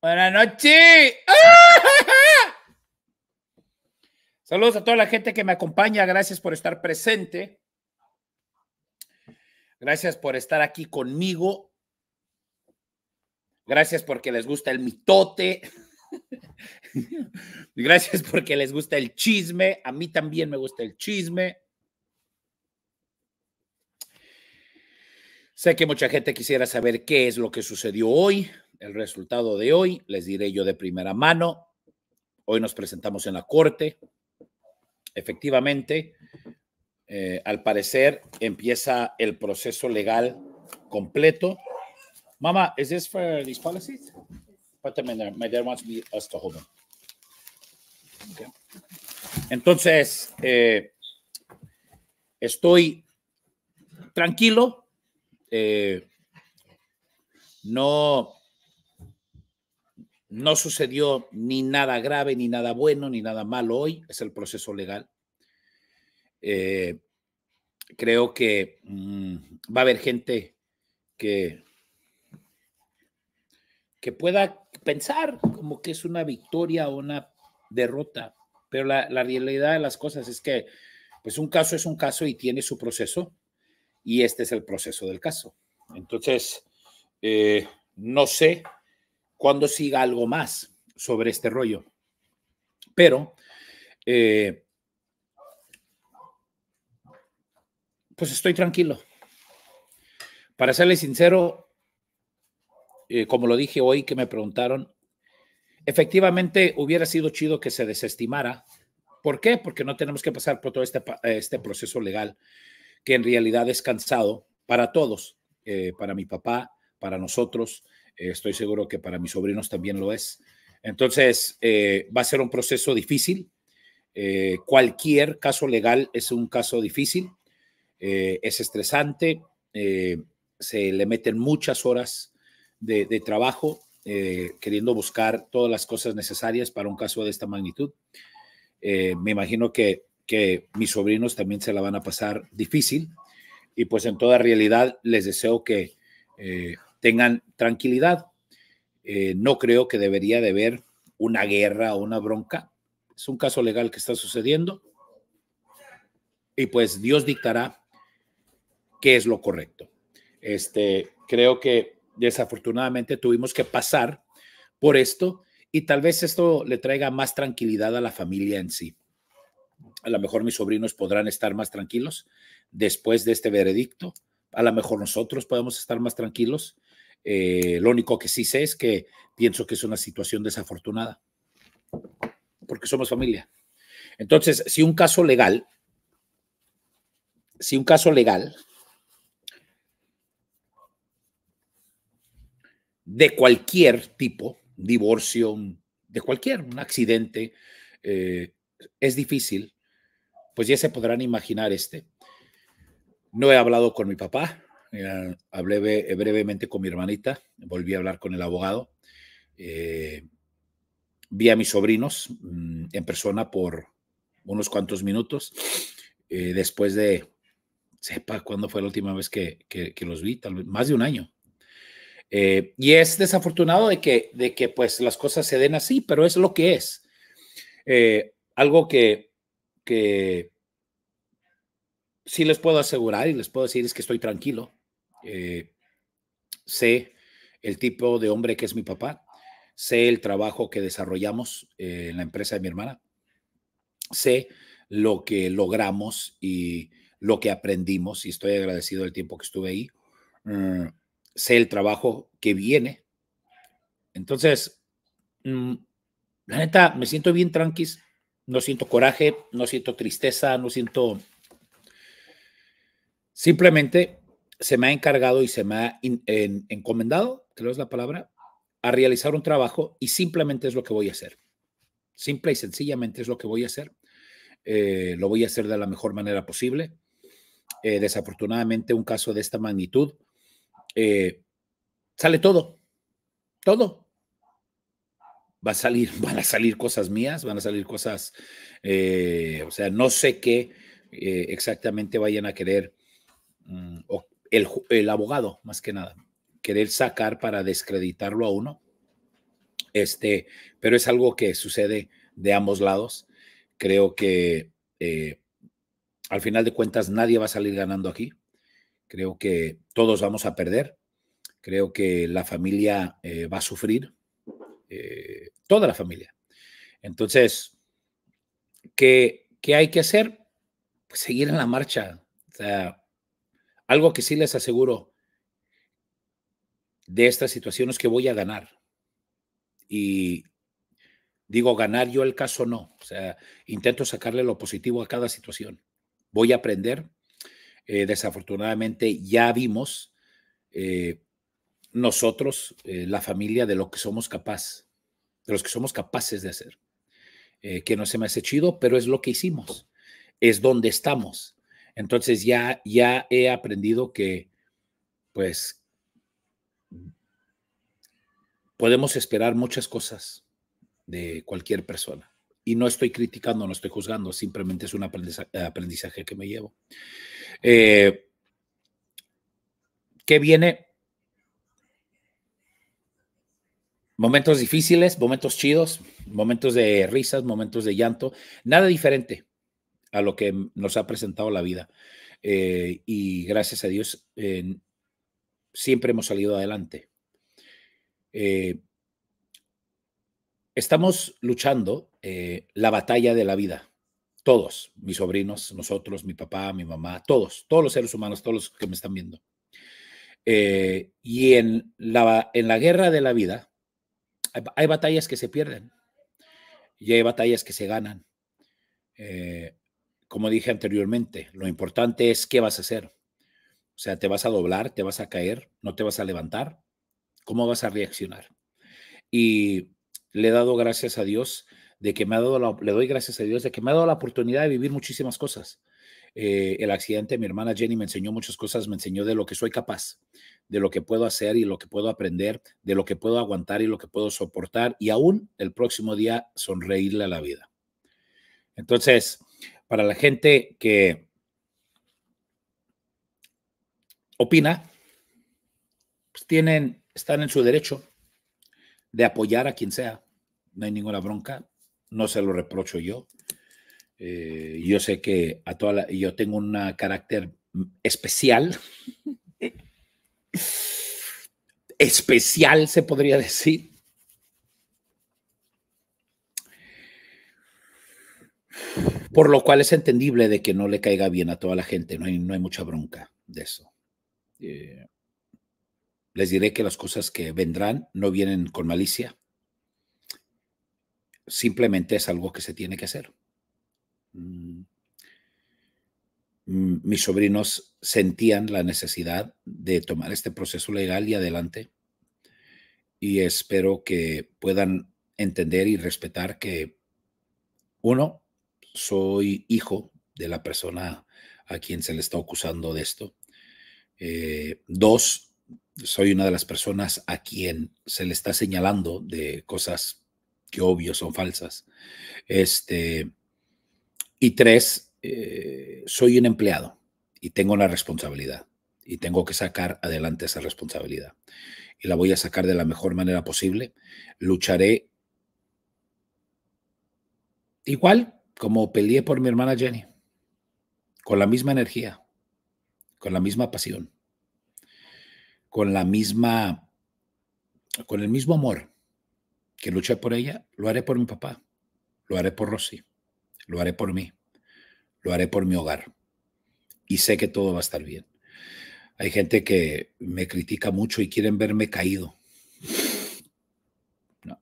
Buenas noches. Saludos a toda la gente que me acompaña. Gracias por estar presente. Gracias por estar aquí conmigo. Gracias porque les gusta el mitote. Gracias porque les gusta el chisme. A mí también me gusta el chisme. Sé que mucha gente quisiera saber qué es lo que sucedió hoy, el resultado de hoy, les diré yo de primera mano. Hoy nos presentamos en la corte. Efectivamente, eh, al parecer empieza el proceso legal completo. Mama, ¿es esto para these policies? dad wants me, us Entonces, eh, estoy tranquilo, eh, no, no sucedió ni nada grave, ni nada bueno, ni nada malo hoy, es el proceso legal. Eh, creo que mm, va a haber gente que, que pueda pensar como que es una victoria o una derrota, pero la, la realidad de las cosas es que pues un caso es un caso y tiene su proceso y este es el proceso del caso. Entonces, eh, no sé cuándo siga algo más sobre este rollo, pero eh, pues estoy tranquilo. Para serle sincero, eh, como lo dije hoy que me preguntaron, efectivamente hubiera sido chido que se desestimara. ¿Por qué? Porque no tenemos que pasar por todo este, este proceso legal que en realidad es cansado para todos, eh, para mi papá, para nosotros, eh, estoy seguro que para mis sobrinos también lo es. Entonces, eh, va a ser un proceso difícil. cualquier caso legal es un caso difícil, es estresante, se le meten muchas horas de trabajo queriendo buscar todas las cosas necesarias para un caso de esta magnitud. me imagino que que mis sobrinos también se la van a pasar difícil y pues en toda realidad les deseo que eh, tengan tranquilidad. Eh, no creo que debería de haber una guerra o una bronca. Es un caso legal que está sucediendo y pues Dios dictará qué es lo correcto. Este, creo que desafortunadamente tuvimos que pasar por esto y tal vez esto le traiga más tranquilidad a la familia en sí a lo mejor mis sobrinos podrán estar más tranquilos después de este veredicto, a lo mejor nosotros podemos estar más tranquilos. Eh, lo único que sí sé es que pienso que es una situación desafortunada, porque somos familia. Entonces, si un caso legal, si un caso legal de cualquier tipo, divorcio, de cualquier, un accidente, eh, es difícil pues ya se podrán imaginar este. No he hablado con mi papá, eh, hablé eh, brevemente con mi hermanita, volví a hablar con el abogado, eh, vi a mis sobrinos mm, en persona por unos cuantos minutos, después de, sepa cuándo fue la última vez que, que los vi, tal vez más de un año. y es desafortunado de que, de que pues las cosas se den así, pero es lo que es. algo que que sí les puedo asegurar y les puedo decir es que estoy tranquilo. Eh, sé el tipo de hombre que es mi papá, sé el trabajo que desarrollamos eh, en la empresa de mi hermana, sé lo que logramos y lo que aprendimos y estoy agradecido del tiempo que estuve ahí. Mm, sé el trabajo que viene. Entonces, mm, la neta, me siento bien tranquilo no siento coraje, no siento tristeza, no siento... Simplemente se me ha encargado y se me ha encomendado, encomendado, es la palabra, a realizar un trabajo y simplemente es lo que voy a hacer. Simple y sencillamente es lo que voy a hacer. Eh, lo voy a hacer de la mejor manera posible. Eh, desafortunadamente, un caso de esta magnitud, eh, sale todo, todo, a salir, van a salir cosas mías, van a salir cosas, eh, o sea, no sé qué eh, exactamente vayan a querer, mm, el, abogado, más que nada, querer sacar para descreditarlo a uno. Este, pero es algo que sucede de ambos lados. Creo que eh, al final de cuentas nadie va a salir ganando aquí. Creo que todos vamos a perder. Creo que la familia va a sufrir, eh, toda la familia. Entonces, ¿qué, ¿qué, hay que hacer? Pues seguir en la marcha. O sea, algo que sí les aseguro de estas situaciones que voy a ganar. Y digo, ganar yo el caso no. O sea, intento sacarle lo positivo a cada situación. Voy a aprender. Eh, desafortunadamente ya vimos eh, nosotros, eh, la familia, de lo que somos capaz, de los que somos capaces de hacer. Eh, que no se me hace chido, pero es lo que hicimos, es donde estamos. Entonces ya, ya he aprendido que, pues, podemos esperar muchas cosas de cualquier persona. Y no estoy criticando, no estoy juzgando, simplemente es un aprendizaje, que me llevo. Eh, ¿Qué viene? Momentos difíciles, momentos chidos, momentos de risas, momentos de llanto, nada diferente a lo que nos ha presentado la vida. Eh, y gracias a Dios, siempre hemos salido adelante. Eh, estamos luchando eh, la batalla de la vida. Todos, mis sobrinos, nosotros, mi papá, mi mamá, todos, todos los seres humanos, todos los que me están viendo. y en la, en la guerra de la vida, hay, batallas que se pierden y hay batallas que se ganan. Eh, como dije anteriormente, lo importante es qué vas a hacer. O sea, te vas a doblar, te vas a caer, no te vas a levantar. ¿Cómo vas a reaccionar? Y le he dado gracias a Dios de que me ha dado le doy gracias a Dios de que me ha dado la oportunidad de vivir muchísimas cosas. Eh, el accidente, mi hermana Jenny me enseñó muchas cosas, me enseñó de lo que soy capaz, de lo que puedo hacer y lo que puedo aprender, de lo que puedo aguantar y lo que puedo soportar y aún el próximo día sonreírle a la vida. Entonces, para la gente que opina, pues tienen, están en su derecho de apoyar a quien sea. No hay ninguna bronca, no se lo reprocho yo. Eh, yo sé que a toda yo tengo un carácter mm, especial. especial se podría decir. Por lo cual es entendible de que no le caiga bien a toda la gente, no hay, no hay mucha bronca de eso. Eh, les diré que las cosas que vendrán no vienen con malicia, simplemente es algo que se tiene que hacer. Mm, mm, mis sobrinos sentían la necesidad de tomar este proceso legal y adelante. Y espero que puedan entender y respetar que, uno, soy hijo de la persona a quien se le está acusando de esto. Eh, dos, soy una de las personas a quien se le está señalando de cosas que obvio son falsas. Este, y tres, eh, soy un empleado y tengo una responsabilidad y tengo que sacar adelante esa responsabilidad. Y la voy a sacar de la mejor manera posible. Lucharé igual como peleé por mi hermana Jenny, con la misma energía, con la misma pasión, con la misma, con el mismo amor que luché por ella, lo haré por mi papá, lo haré por Rosy. Lo haré por mí. Lo haré por mi hogar. Y sé que todo va a estar bien. Hay gente que me critica mucho y quieren verme caído. No.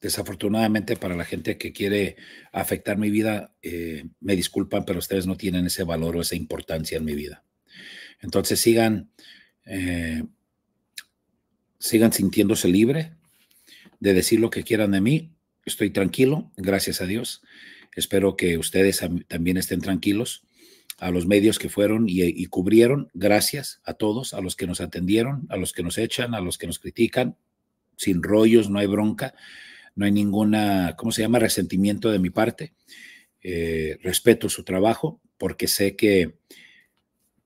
desafortunadamente para la gente que quiere afectar mi vida, eh, me disculpan, pero ustedes no tienen ese valor o esa importancia en mi vida. Entonces sigan, eh, sigan sintiéndose libre de decir lo que quieran de mí estoy tranquilo, gracias a Dios. Espero que ustedes también estén tranquilos. A los medios que fueron y, cubrieron, gracias a todos, a los que nos atendieron, a los que nos echan, a los que nos critican. Sin rollos, no hay bronca, no hay ninguna, ¿cómo se llama?, resentimiento de mi parte. Eh, respeto su trabajo porque sé que,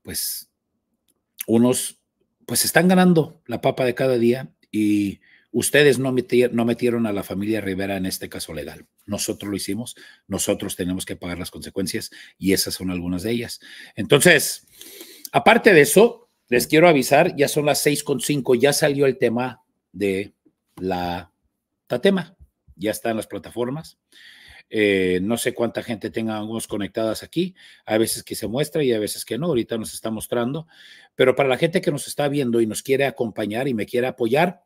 pues, unos, pues están ganando la papa de cada día y Ustedes no, metieron, a la familia Rivera en este caso legal. Nosotros lo hicimos, nosotros tenemos que pagar las consecuencias y esas son algunas de ellas. Entonces, aparte de eso, les quiero avisar, ya son las seis con cinco. ya salió el tema de la Tatema, ya está en las plataformas. Eh, no sé cuánta gente tengamos conectadas aquí. A veces que se muestra y a veces que no. Ahorita nos está mostrando. Pero para la gente que nos está viendo y nos quiere acompañar y me quiere apoyar,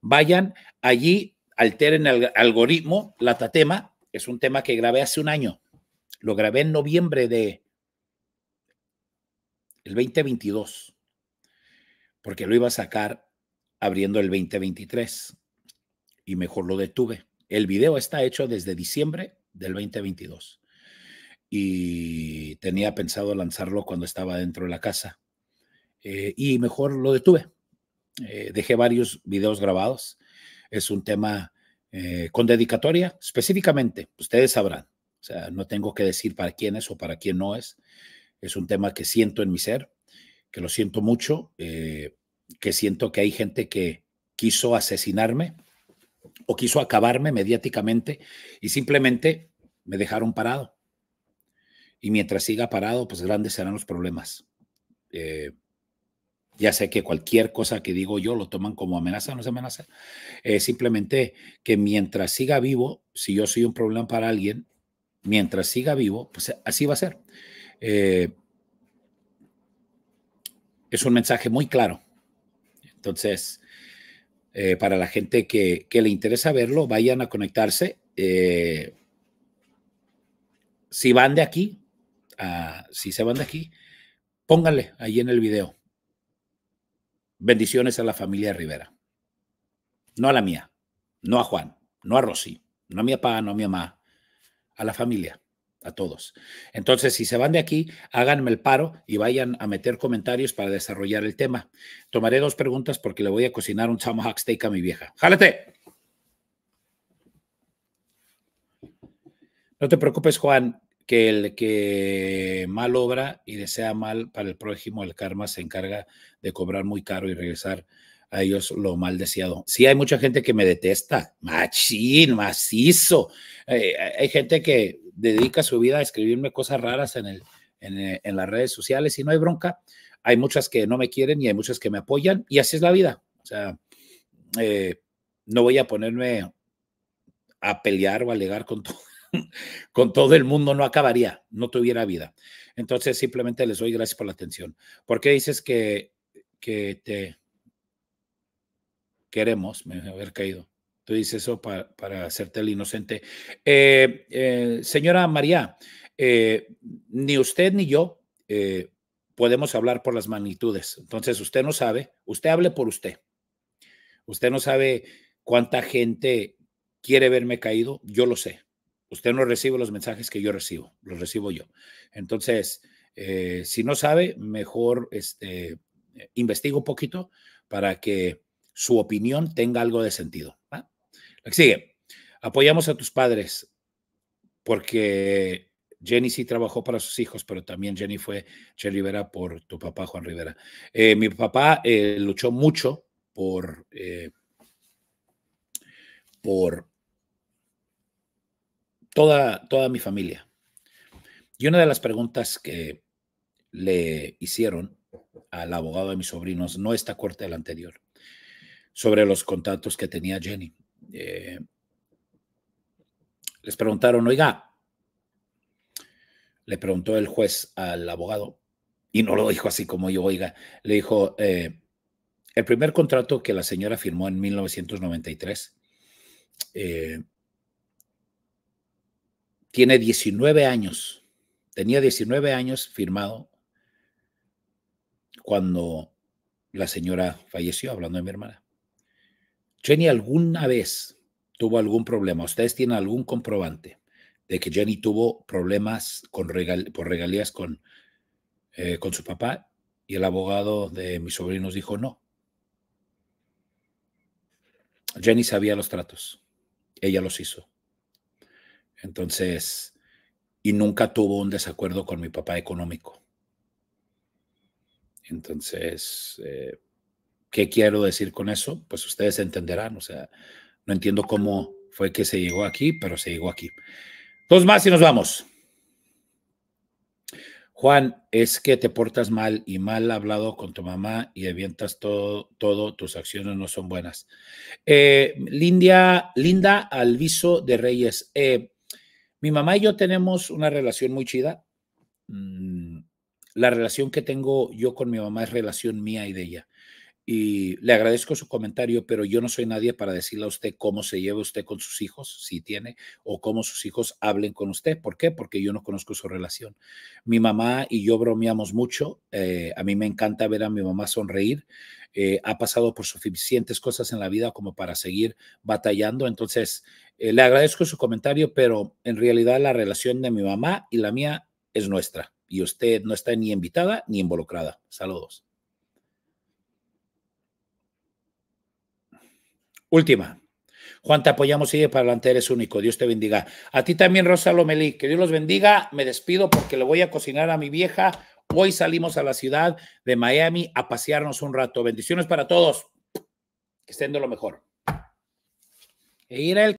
Vayan allí, alteren el algoritmo, la tatema, es un tema que grabé hace un año. Lo grabé en noviembre de el 2022, porque lo iba a sacar abriendo el 2023 y mejor lo detuve. El video está hecho desde diciembre del 2022 y tenía pensado lanzarlo cuando estaba dentro de la casa eh, y mejor lo detuve eh, dejé varios videos grabados. Es un tema eh, con dedicatoria específicamente, ustedes sabrán. O sea, no tengo que decir para quién es o para quién no es. Es un tema que siento en mi ser, que lo siento mucho, eh, que siento que hay gente que quiso asesinarme o quiso acabarme mediáticamente y simplemente me dejaron parado. Y mientras siga parado, pues grandes serán los problemas. Ya sé que cualquier cosa que digo yo lo toman como amenaza, no es amenaza. Eh, simplemente que mientras siga vivo, si yo soy un problema para alguien, mientras siga vivo, pues así va a ser. Eh, es un mensaje muy claro. Entonces, eh, para la gente que, le interesa verlo, vayan a conectarse. Eh, si van de aquí, ah, si se van de aquí, pónganle ahí en el video Bendiciones a la familia Rivera. No a la mía, no a Juan, no a Rosy, no a mi papá, no a mi mamá, a la familia, a todos. Entonces, si se van de aquí, háganme el paro y vayan a meter comentarios para desarrollar el tema. Tomaré dos preguntas porque le voy a cocinar un tomahawk steak a mi vieja. ¡Jálate! No te preocupes, Juan que el que mal obra y desea mal para el prójimo, el karma se encarga de cobrar muy caro y regresar a ellos lo mal deseado. Sí, hay mucha gente que me detesta, machín, macizo. Eh, hay gente que dedica su vida a escribirme cosas raras eh, en, las redes sociales y no hay bronca. Hay muchas que no me quieren y hay muchas que me apoyan y así es la vida. O sea, eh, no voy a ponerme a pelear o a alegar con todo con todo el mundo no acabaría, no tuviera vida. Entonces, simplemente les doy gracias por la atención. ¿Por qué dices que, que te queremos? haber caído. Tú dices eso para, hacerte el inocente. Eh, eh, señora María, eh, ni usted ni yo podemos hablar por las magnitudes. Entonces, usted no sabe, usted hable por usted. Usted no sabe cuánta gente quiere verme caído, yo lo sé. Usted no recibe los mensajes que yo recibo, los recibo yo. Entonces, eh, si no sabe, mejor este, eh, investigue un poquito para que su opinión tenga algo de sentido. ¿va? sigue. Apoyamos a tus padres porque Jenny sí trabajó para sus hijos, pero también Jenny fue Che Rivera por tu papá, Juan Rivera. Eh, mi papá luchó mucho por, por toda, toda mi familia. Y una de las preguntas que le hicieron al abogado de mis sobrinos, no esta corte, la anterior, sobre los contratos que tenía Jenny. Eh, les preguntaron, oiga, le preguntó el juez al abogado, y no lo dijo así como yo, oiga, le dijo, eh, el primer contrato que la señora firmó en 1993, eh, tiene 19 años, tenía 19 años firmado cuando la señora falleció, hablando de mi hermana. Jenny alguna vez tuvo algún problema. ¿Ustedes tienen algún comprobante de que Jenny tuvo problemas con por regalías con, eh, con su papá? Y el abogado de mis sobrinos dijo no. Jenny sabía los tratos. Ella los hizo. Entonces, y nunca tuvo un desacuerdo con mi papá económico. Entonces, eh, ¿qué quiero decir con eso? Pues ustedes entenderán, o sea, no entiendo cómo fue que se llegó aquí, pero se llegó aquí. Dos más y nos vamos. Juan, es que te portas mal y mal hablado con tu mamá y avientas todo, todo tus acciones no son buenas. Eh, Lindia, Linda Alviso de Reyes, eh, mi mamá y yo tenemos una relación muy chida. Mm, la relación que tengo yo con mi mamá es relación mía y de ella. Y le agradezco su comentario, pero yo no soy nadie para decirle a usted cómo se lleva usted con sus hijos, si tiene, o cómo sus hijos hablen con usted. ¿Por qué? Porque yo no conozco su relación. Mi mamá y yo bromeamos mucho. Eh, a mí me encanta ver a mi mamá sonreír. Eh, ha pasado por suficientes cosas en la vida como para seguir batallando. Entonces, eh, le agradezco su comentario, pero en realidad la relación de mi mamá y la mía es nuestra y usted no está ni invitada ni involucrada. Saludos. Última. Juan, te apoyamos, sigue para adelante, eres único. Dios te bendiga. A ti también, Rosa Lomelí. Que Dios los bendiga. Me despido porque le voy a cocinar a mi vieja. Hoy salimos a la ciudad de Miami a pasearnos un rato. Bendiciones para todos. Que estén de lo mejor. E ir el